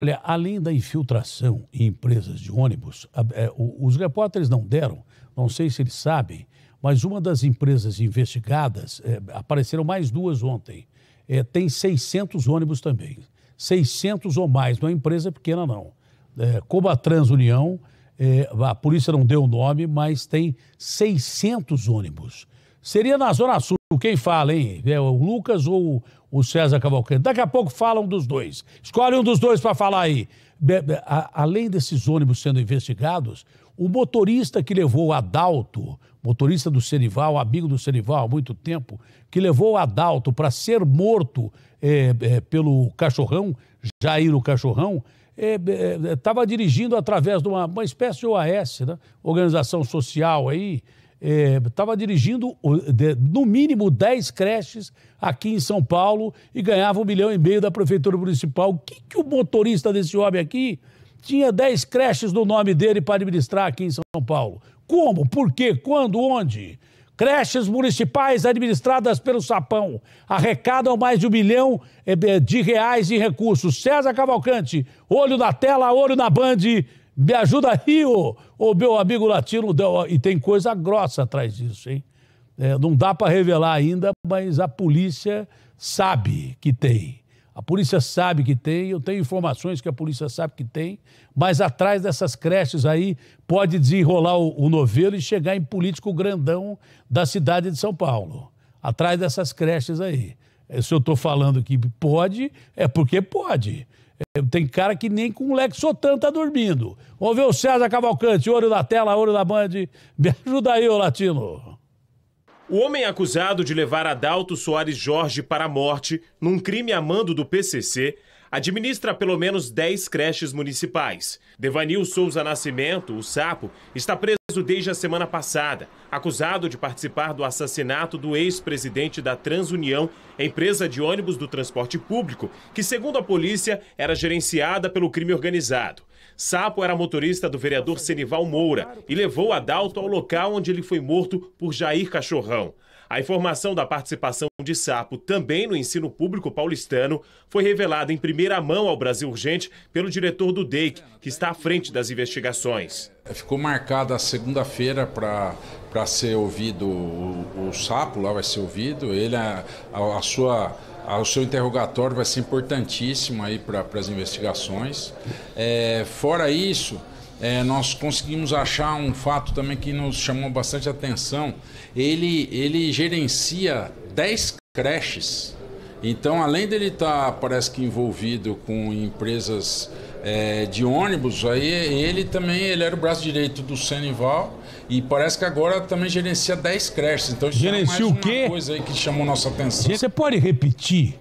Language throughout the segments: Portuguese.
Olha, além da infiltração em empresas de ônibus, é, os repórteres não deram, não sei se eles sabem, mas uma das empresas investigadas, é, apareceram mais duas ontem, é, tem 600 ônibus também. 600 ou mais, não é empresa pequena, não. É, como a Transunião, é, a polícia não deu o nome, mas tem 600 ônibus. Seria na Zona Sul. Quem fala, hein? É o Lucas ou o César Cavalcante? Daqui a pouco falam dos dois. Escolhe um dos dois para falar aí. Além desses ônibus sendo investigados, o motorista que levou o Adalto, motorista do Senival, amigo do Senival há muito tempo, que levou o Adalto para ser morto é, é, pelo cachorrão, Jair o cachorrão, estava é, é dirigindo através de uma, uma espécie de OAS, né? organização social aí, estava é, dirigindo de, no mínimo 10 creches aqui em São Paulo e ganhava um milhão e meio da Prefeitura Municipal. O que, que o motorista desse homem aqui tinha 10 creches no nome dele para administrar aqui em São Paulo? Como? Por quê? Quando? Onde? Creches municipais administradas pelo Sapão arrecadam mais de um milhão é, de reais em recursos. César Cavalcante, olho na tela, olho na Band me ajuda aí, ô, meu amigo latino. E tem coisa grossa atrás disso, hein? É, não dá para revelar ainda, mas a polícia sabe que tem. A polícia sabe que tem, eu tenho informações que a polícia sabe que tem, mas atrás dessas creches aí pode desenrolar o, o novelo e chegar em político grandão da cidade de São Paulo. Atrás dessas creches aí. É, se eu estou falando que pode, é porque pode. Tem cara que nem com o Lexotan tá dormindo. Vamos ver o César Cavalcante, olho da tela, olho da Band. Me ajuda aí, ô Latino. O homem acusado de levar Adalto Soares Jorge para a morte num crime a mando do PCC administra pelo menos 10 creches municipais. Devanil Souza Nascimento, o sapo, está preso desde a semana passada, acusado de participar do assassinato do ex-presidente da Transunião, empresa de ônibus do transporte público, que, segundo a polícia, era gerenciada pelo crime organizado. Sapo era motorista do vereador Senival Moura e levou Adalto ao local onde ele foi morto por Jair Cachorrão. A informação da participação de sapo também no ensino público paulistano foi revelada em primeira mão ao Brasil Urgente pelo diretor do DEIC, que está à frente das investigações. Ficou marcada a segunda-feira para ser ouvido o, o, sapo, lá vai ser ouvido. Ele, a, a, a sua o seu interrogatório vai ser importantíssimo aí para as investigações. É, fora isso, é, nós conseguimos achar um fato também que nos chamou bastante atenção. Ele, ele gerencia 10 creches. Então, além dele estar, tá, parece que envolvido com empresas é, de ônibus, aí ele também ele era o braço direito do Senival e parece que agora também gerencia 10 creches. Então, é gerencia o quê? Uma coisa aí que chamou nossa atenção. Você pode repetir?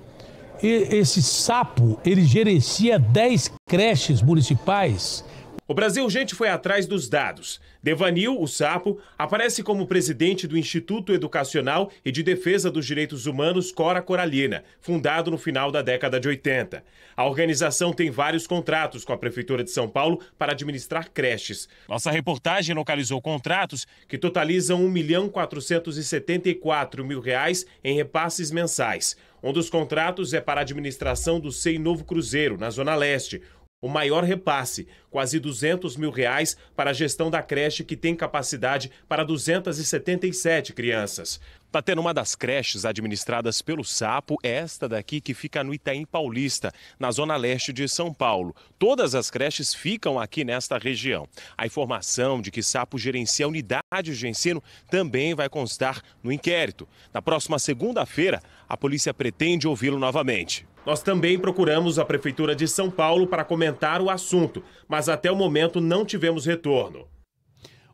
esse sapo, ele gerencia 10 creches municipais? O Brasil, gente, foi atrás dos dados. Devanil, o sapo, aparece como presidente do Instituto Educacional e de Defesa dos Direitos Humanos Cora Coralina, fundado no final da década de 80. A organização tem vários contratos com a Prefeitura de São Paulo para administrar creches. Nossa reportagem localizou contratos que totalizam R$ 1.474.000 em repasses mensais. Um dos contratos é para a administração do SEI Novo Cruzeiro, na Zona Leste, o maior repasse, quase 200 mil reais, para a gestão da creche que tem capacidade para 277 crianças. Está tendo uma das creches administradas pelo Sapo, esta daqui que fica no Itaim Paulista, na zona leste de São Paulo. Todas as creches ficam aqui nesta região. A informação de que Sapo gerencia unidades de ensino também vai constar no inquérito. Na próxima segunda-feira, a polícia pretende ouvi-lo novamente. Nós também procuramos a Prefeitura de São Paulo para comentar o assunto, mas até o momento não tivemos retorno.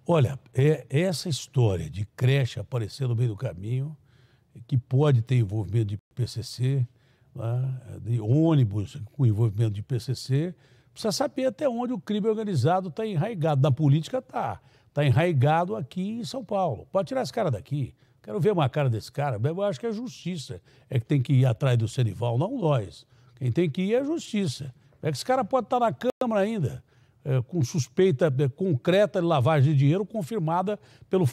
Olha, é essa história de creche aparecer no meio do caminho, que pode ter envolvimento de PCC, né, de ônibus com envolvimento de PCC, precisa saber até onde o crime organizado está enraigado. Na política está. Está enraigado aqui em São Paulo. Pode tirar esse cara daqui. Quero ver uma cara desse cara. Eu acho que é a justiça é que tem que ir atrás do Senival, não nós. Quem tem que ir é a justiça. É que esse cara pode estar tá na Câmara ainda. Eh, com suspeita eh, concreta de lavagem de dinheiro, confirmada pelo,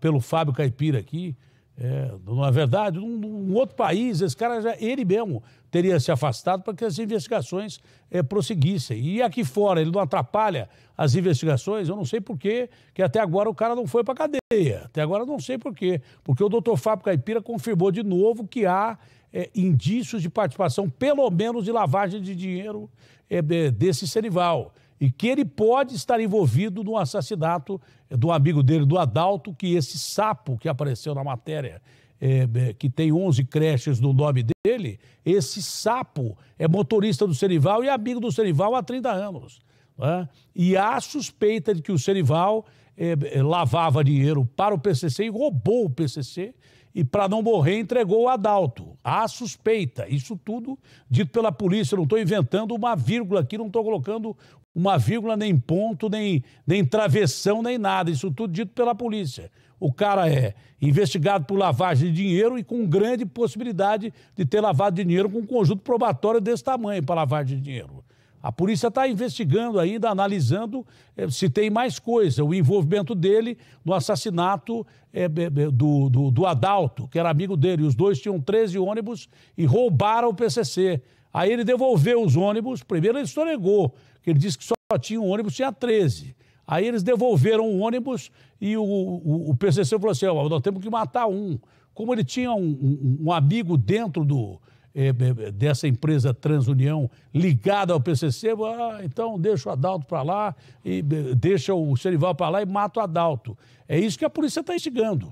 pelo Fábio Caipira aqui. É, não é verdade? Um, um, outro país, esse cara, já, ele mesmo teria se afastado para que as investigações é, prosseguissem. E aqui fora, ele não atrapalha as investigações? Eu não sei porquê, que até agora o cara não foi para cadeia. Até agora não sei porquê. Porque o doutor Fábio Caipira confirmou de novo que há é, indícios de participação, pelo menos de lavagem de dinheiro é, desse Serival e que ele pode estar envolvido no assassinato do amigo dele, do Adalto, que esse sapo que apareceu na matéria, é, é que tem 11 creches no nome dele, esse sapo é motorista do Serival e amigo do Serival há 30 anos. Né? E há suspeita de que o Serival é, é, lavava dinheiro para o PCC e roubou o PCC e para não morrer entregou o Adalto. Há suspeita, isso tudo dito pela polícia, não estou inventando uma vírgula aqui, não estou colocando uma vírgula, nem ponto, nem, nem travessão, nem nada. Isso tudo dito pela polícia. O cara é investigado por lavagem de dinheiro e com grande possibilidade de ter lavado dinheiro com um conjunto probatório desse tamanho para lavagem de dinheiro. A polícia está investigando ainda, analisando eh, se tem mais coisa, o envolvimento dele no assassinato eh, do, do, do Adalto, que era amigo dele. Os dois tinham 13 ônibus e roubaram o PCC. Aí ele devolveu os ônibus. Primeiro ele sonegou, que ele disse que só tinha um ônibus, tinha 13. Aí eles devolveram o ônibus e o, o, o PCC falou assim: oh, nós temos que matar um. Como ele tinha um, um, um amigo dentro do, eh, dessa empresa Transunião ligada ao PCC, ah, então deixa o Adalto para lá, e deixa o Serival para lá e mata o Adalto. É isso que a polícia está instigando.